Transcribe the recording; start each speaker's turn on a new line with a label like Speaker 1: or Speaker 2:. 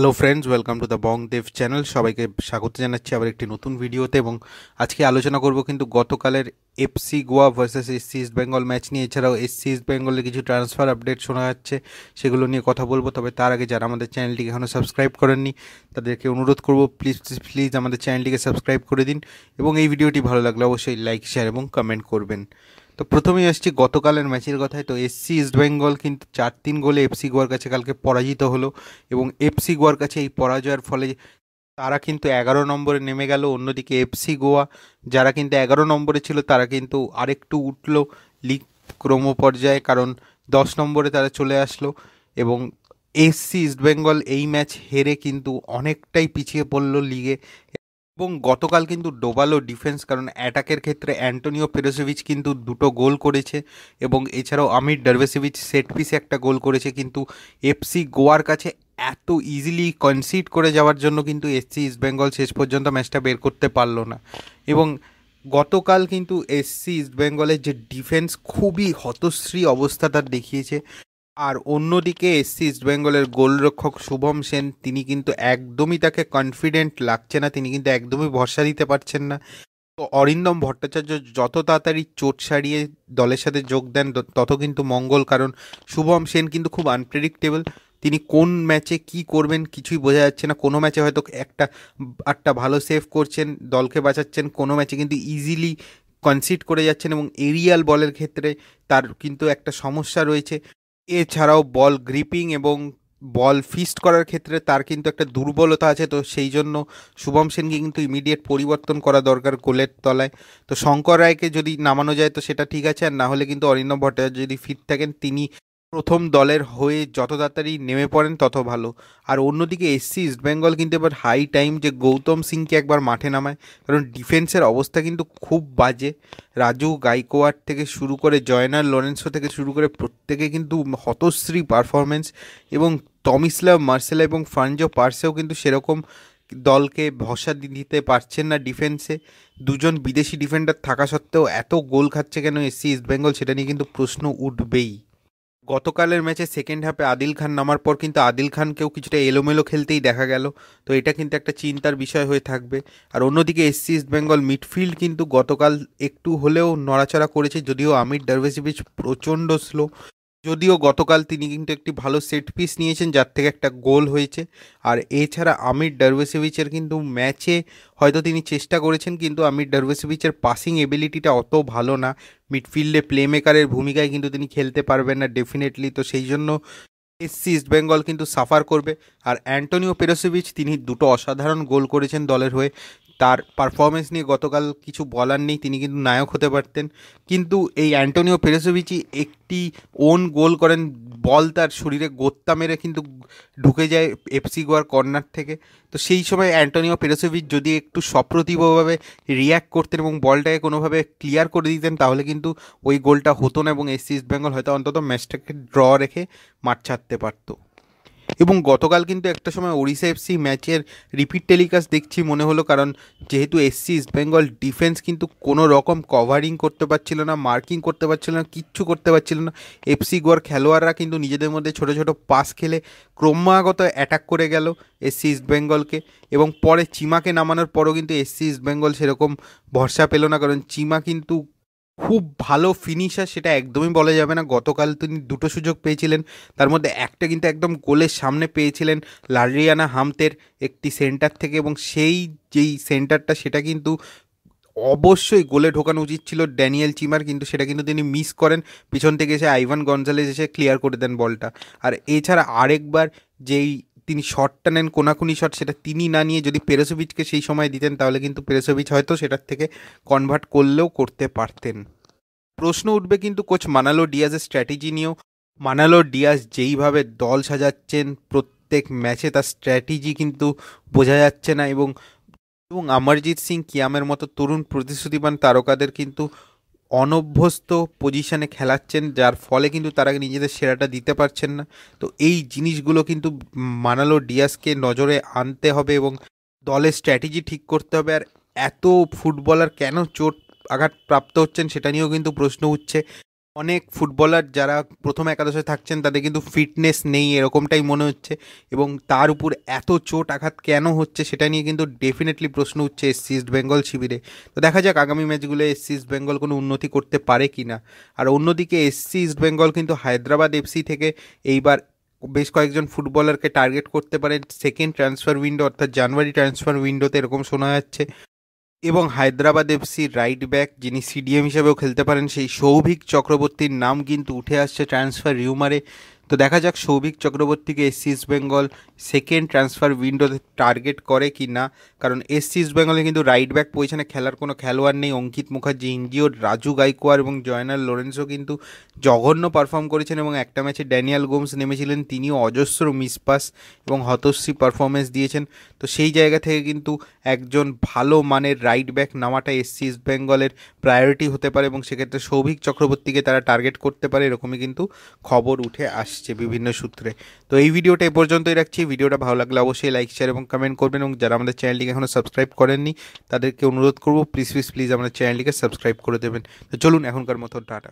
Speaker 1: hello friends welcome to the Bongdev channel সবাইকে স্বাগত জানাচ্ছি আবার একটি নতুন ভিডিওতে এবং আজকে আলোচনা করব কিন্তু গতকালের FC Goa versus SC East Bengal match নিয়ে এছাড়াও এসসি ইস্ট বেঙ্গলের কিছু ট্রান্সফার আপডেট শোনা যাচ্ছে সেগুলো নিয়ে কথা বলবো তবে তার আগে যারা আমাদের চ্যানেলটিকে এখনও সাবস্ক্রাইব করেননি তাদেরকে অনুরোধ করব প্লিজ প্লিজ আমাদের চ্যানেলটিকে সাবস্ক্রাইব করে দিন এবং এই ভিডিওটি ভালো লাগলে অবশ্যই লাইক শেয়ার এবং কমেন্ট করবেন তো প্রথমেই আসছি গতকালের ম্যাচের কথায় তো এসসি ইস্টবেঙ্গল কিন্তু চার তিন গোলে এফসি গোয়ার কাছে কালকে পরাজিত হলো এবং এফসি গোয়ার কাছে এই পরাজয়ের ফলে তারা কিন্তু এগারো নম্বরে নেমে গেল অন্যদিকে এফসি গোয়া যারা কিন্তু এগারো নম্বরে ছিল তারা কিন্তু আরেকটু উঠল লিগ ক্রম পর্যায়ে কারণ দশ নম্বরে তারা চলে আসলো এবং এসসি ইস্টবেঙ্গল এই ম্যাচ হেরে কিন্তু অনেকটাই পিছিয়ে পড়লো লিগে এবং গতকাল কিন্তু ডোবালো ডিফেন্স কারণ অ্যাটাকের ক্ষেত্রে অ্যান্টোনিও পেরোসেভিচ কিন্তু দুটো গোল করেছে এবং এছাড়াও আমির ডারভেসেভিচ সেট পিসে একটা গোল করেছে কিন্তু এফসি গোয়ার কাছে এত ইজিলি কনসিড করে যাওয়ার জন্য কিন্তু এসসি ইস্ট বেঙ্গল শেষ পর্যন্ত ম্যাচটা বের করতে পারলো না এবং গতকাল কিন্তু এসসি ইস্ট বেঙ্গলের যে ডিফেন্স খুবই হতশ্রী অবস্থা তার দেখিয়েছে আর অন্যদিকে এসসি বেঙ্গলের গোলরক্ষক শুভম সেন তিনি কিন্তু একদমই তাকে কনফিডেন্ট লাগছে না তিনি কিন্তু একদমই ভরসা দিতে পারছেন না তো অরিন্দম ভট্টাচার্য যত তাড়াতাড়ি চোট সারিয়ে দলের সাথে যোগ দেন তত কিন্তু মঙ্গল কারণ শুভম সেন কিন্তু খুব আনপ্রেডিক্টেবল তিনি কোন ম্যাচে কি করবেন কিছুই বোঝা যাচ্ছে না কোনো ম্যাচে হয়তো একটা একটা ভালো সেভ করছেন দলকে বাঁচাচ্ছেন কোনো ম্যাচে কিন্তু ইজিলি কনসিড করে যাচ্ছেন এবং এরিয়াল বলের ক্ষেত্রে তার কিন্তু একটা সমস্যা রয়েছে এছাড়াও বল গ্রিপিং এবং বল ফিস্ট করার ক্ষেত্রে তার কিন্তু একটা দুর্বলতা আছে তো সেই জন্য শুভম সেনকে কিন্তু ইমিডিয়েট পরিবর্তন করা দরকার গোলের তলায় তো শঙ্কর রায়কে যদি নামানো যায় তো সেটা ঠিক আছে আর না হলে কিন্তু অরিন্দম ভট্টাচার্য যদি ফিট থাকেন তিনি প্রথম দলের হয়ে যত তাড়াতাড়ি নেমে পড়েন তত ভালো আর অন্যদিকে এসসি ইস্টবেঙ্গল কিন্তু এবার হাই টাইম যে গৌতম সিংকে একবার মাঠে নামায় কারণ ডিফেন্সের অবস্থা কিন্তু খুব বাজে রাজু গাইকোয়ার থেকে শুরু করে জয়নার লরেন্সো থেকে শুরু করে প্রত্যেকে কিন্তু হতশ্রী পারফরমেন্স এবং টমিসলা মার্সেলা এবং ফ্রান্জো পার্সেও কিন্তু সেরকম দলকে ভরসা দিতে পারছেন না ডিফেন্সে দুজন বিদেশি ডিফেন্ডার থাকা সত্ত্বেও এত গোল খাচ্ছে কেন এসসি ইস্টবেঙ্গল সেটা নিয়ে কিন্তু প্রশ্ন উঠবেই গতকালের ম্যাচে সেকেন্ড হাফে আদিল খান নামার পর কিন্তু আদিল খানকেও কিছুটা এলোমেলো খেলতেই দেখা গেল তো এটা কিন্তু একটা চিন্তার বিষয় হয়ে থাকবে আর অন্যদিকে এসসি ইস্ট বেঙ্গল মিডফিল্ড কিন্তু গতকাল একটু হলেও নড়াচড়া করেছে যদিও আমির ডারভেসিভিচ প্রচণ্ড স্লো যদিও গতকাল তিনি কিন্তু একটি ভালো সেট পিস নিয়েছেন যার থেকে একটা গোল হয়েছে আর এছাড়া আমির ডারভেসেভিচের কিন্তু ম্যাচে হয়তো তিনি চেষ্টা করেছেন কিন্তু আমির ডারভেসেভিচের পাসিং এবিলিটিটা অত ভালো না মিডফিল্ডে প্লেমেকারের ভূমিকায় কিন্তু তিনি খেলতে পারবেন না ডেফিনেটলি তো সেই জন্য ইস্ট বেঙ্গল কিন্তু সাফার করবে আর অ্যান্টনিও পেরোসেভিচ তিনি দুটো অসাধারণ গোল করেছেন দলের হয়ে তার পারফরমেন্স নিয়ে গতকাল কিছু বলার নেই তিনি কিন্তু নায়ক হতে পারতেন কিন্তু এই অ্যান্টোনিও পেরেসোভিচি একটি ওন গোল করেন বল তার শরীরে গোত্তা মেরে কিন্তু ঢুকে যায় এফসি গোয়ার কর্নার থেকে তো সেই সময় অ্যান্টনিও পেরেসোভিচ যদি একটু সপ্রতিভভাবে রিয়্যাক্ট করতেন এবং বলটাকে কোনোভাবে ক্লিয়ার করে দিতেন তাহলে কিন্তু ওই গোলটা হতো না এবং এসি ইস্ট বেঙ্গল হয়তো অন্তত ম্যাচটাকে ড্র রেখে মাঠ ছাড়তে পারতো এবং গতকাল কিন্তু একটা সময় ওড়িশা এফসি ম্যাচের রিপিট টেলিকাস্ট দেখছি মনে হলো কারণ যেহেতু এসসি ইস্টবেঙ্গল ডিফেন্স কিন্তু কোনো রকম কভারিং করতে পারছিল না মার্কিং করতে পারছিল না কিচ্ছু করতে পারছিল না এফসি গোয়ার খেলোয়াড়রা কিন্তু নিজেদের মধ্যে ছোট ছোট পাস খেলে ক্রমাগত অ্যাটাক করে গেল এসসি ইস্ট বেঙ্গলকে এবং পরে চিমাকে নামানোর পরও কিন্তু এসসি ইস্ট বেঙ্গল সেরকম ভরসা পেল না কারণ চিমা কিন্তু খুব ভালো ফিনিশার সেটা একদমই বলা যাবে না গতকাল তিনি দুটো সুযোগ পেয়েছিলেন তার মধ্যে একটা কিন্তু একদম গোলের সামনে পেয়েছিলেন লারিয়ানা হামতের একটি সেন্টার থেকে এবং সেই যেই সেন্টারটা সেটা কিন্তু অবশ্যই গোলে ঢোকানো উচিত ছিল ড্যানিয়েল চিমার কিন্তু সেটা কিন্তু তিনি মিস করেন পিছন থেকে এসে আইভান গনজালেজ এসে ক্লিয়ার করে দেন বলটা আর এছাড়া আরেকবার যেই তিনি শটটা নেন কোনাকুনি শট সেটা তিনি না নিয়ে যদি পেরেসোভিচকে সেই সময় দিতেন তাহলে কিন্তু পেরেসোভিচ হয়তো সেটার থেকে কনভার্ট করলেও করতে পারতেন প্রশ্ন উঠবে কিন্তু কোচ মানালো ডিয়াজের স্ট্র্যাটেজি নিয়েও মানালো ডিয়াজ যেইভাবে দল সাজাচ্ছেন প্রত্যেক ম্যাচে তার স্ট্র্যাটেজি কিন্তু বোঝা যাচ্ছে না এবং এবং অমরজিৎ সিং কিয়ামের মতো তরুণ প্রতিশ্রুতিবান তারকাদের কিন্তু অনভ্যস্ত পজিশানে খেলাচ্ছেন যার ফলে কিন্তু তারা নিজেদের সেরাটা দিতে পারছেন না তো এই জিনিসগুলো কিন্তু মানালো ডিয়াসকে নজরে আনতে হবে এবং দলের স্ট্র্যাটেজি ঠিক করতে হবে আর এত ফুটবলার কেন চোট আঘাত প্রাপ্ত হচ্ছেন সেটা নিয়েও কিন্তু প্রশ্ন উঠছে অনেক ফুটবলার যারা প্রথম একাদশে থাকছেন তাদের কিন্তু ফিটনেস নেই এরকমটাই মনে হচ্ছে এবং তার উপর এত চোট আঘাত কেন হচ্ছে সেটা নিয়ে কিন্তু ডেফিনেটলি প্রশ্ন উঠছে এসসি ইস্ট বেঙ্গল শিবিরে তো দেখা যাক আগামী ম্যাচগুলো এসসি ইস্ট বেঙ্গল কোনো উন্নতি করতে পারে কি না আর অন্যদিকে এসসি ইস্ট বেঙ্গল কিন্তু হায়দ্রাবাদ এফসি থেকে এইবার বেশ কয়েকজন ফুটবলারকে টার্গেট করতে পারে সেকেন্ড ট্রান্সফার উইন্ডো অর্থাৎ জানুয়ারি ট্রান্সফার উইন্ডোতে এরকম শোনা যাচ্ছে এবং হায়দ্রাবাদ এফসির রাইট ব্যাক যিনি সিডিএম হিসেবেও খেলতে পারেন সেই সৌভিক চক্রবর্তীর নাম কিন্তু উঠে আসছে ট্রান্সফার রিউমারে তো দেখা যাক সৌভিক চক্রবর্তীকে S C Bengal second transfer উইন্ডোতে টার্গেট করে কি না কারণ এস ইস বেঙ্গলে কিন্তু রাইট ব্যাক পজিশনে খেলার কোনো খেলোয়াড় নেই অঙ্কিত মুখার্জি ইঞ্জিওর রাজু গাইকোয়ার এবং জয়নাল লোরেন্সও কিন্তু জঘন্য পারফর্ম করেছেন এবং একটা ম্যাচে ড্যানিয়াল গোমস নেমেছিলেন তিনিও অজস্র মিসপাস এবং হতশ্রী পারফরমেন্স দিয়েছেন তো সেই জায়গা থেকে কিন্তু একজন ভালো মানের রাইট ব্যাক নামাটা এসসি ইস্ট বেঙ্গলের প্রায়োরিটি হতে পারে এবং সেক্ষেত্রে সৌভিক চক্রবর্তীকে তারা টার্গেট করতে পারে এরকমই কিন্তু খবর উঠে আস আসছে বিভিন্ন সূত্রে তো এই ভিডিওটা এ পর্যন্তই রাখছি ভিডিওটা ভালো লাগলে অবশ্যই লাইক শেয়ার এবং কমেন্ট করবেন এবং যারা আমাদের চ্যানেলটিকে এখনও সাবস্ক্রাইব করেননি তাদেরকে অনুরোধ করবো প্লিজ প্লিজ প্লিজ আমাদের চ্যানেলটিকে সাবস্ক্রাইব করে দেবেন তো চলুন এখনকার মতো টাটা